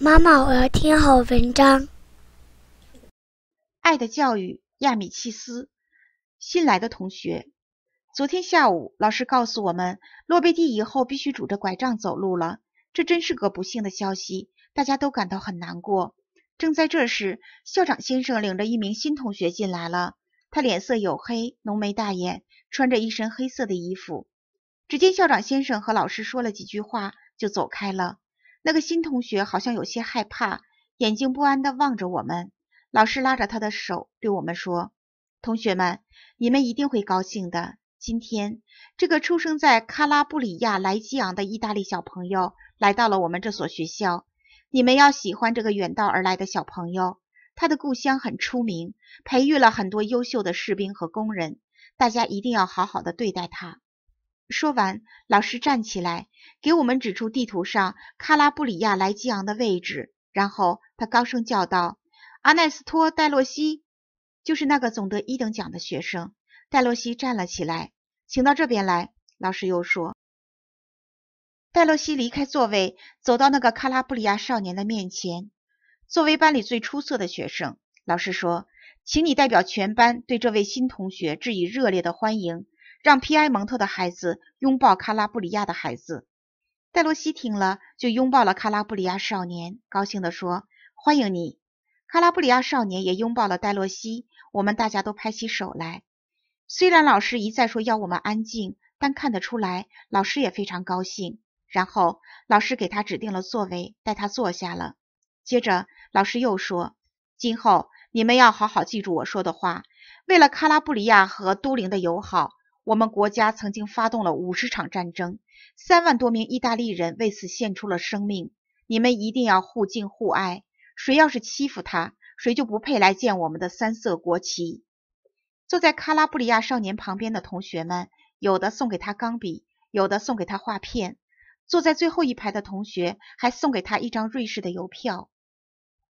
妈妈，我要听好文章。《爱的教育》亚米契斯。新来的同学，昨天下午老师告诉我们，洛贝蒂以后必须拄着拐杖走路了，这真是个不幸的消息，大家都感到很难过。正在这时，校长先生领着一名新同学进来了，他脸色黝黑，浓眉大眼，穿着一身黑色的衣服。只见校长先生和老师说了几句话，就走开了。那个新同学好像有些害怕，眼睛不安地望着我们。老师拉着他的手，对我们说：“同学们，你们一定会高兴的。今天，这个出生在卡拉布里亚莱基昂的意大利小朋友来到了我们这所学校。你们要喜欢这个远道而来的小朋友。他的故乡很出名，培育了很多优秀的士兵和工人。大家一定要好好的对待他。”说完，老师站起来，给我们指出地图上卡拉布里亚莱基昂的位置。然后他高声叫道：“阿奈斯托·戴洛西，就是那个总得一等奖的学生。”戴洛西站了起来，请到这边来。老师又说：“戴洛西，离开座位，走到那个卡拉布里亚少年的面前。作为班里最出色的学生，老师说，请你代表全班对这位新同学致以热烈的欢迎。”让皮埃蒙特的孩子拥抱卡拉布里亚的孩子，戴洛西听了就拥抱了卡拉布里亚少年，高兴地说：“欢迎你！”卡拉布里亚少年也拥抱了戴洛西。我们大家都拍起手来。虽然老师一再说要我们安静，但看得出来，老师也非常高兴。然后老师给他指定了座位，带他坐下了。接着老师又说：“今后你们要好好记住我说的话，为了卡拉布里亚和都灵的友好。”我们国家曾经发动了五十场战争，三万多名意大利人为此献出了生命。你们一定要互敬互爱，谁要是欺负他，谁就不配来见我们的三色国旗。坐在卡拉布里亚少年旁边的同学们，有的送给他钢笔，有的送给他画片。坐在最后一排的同学还送给他一张瑞士的邮票。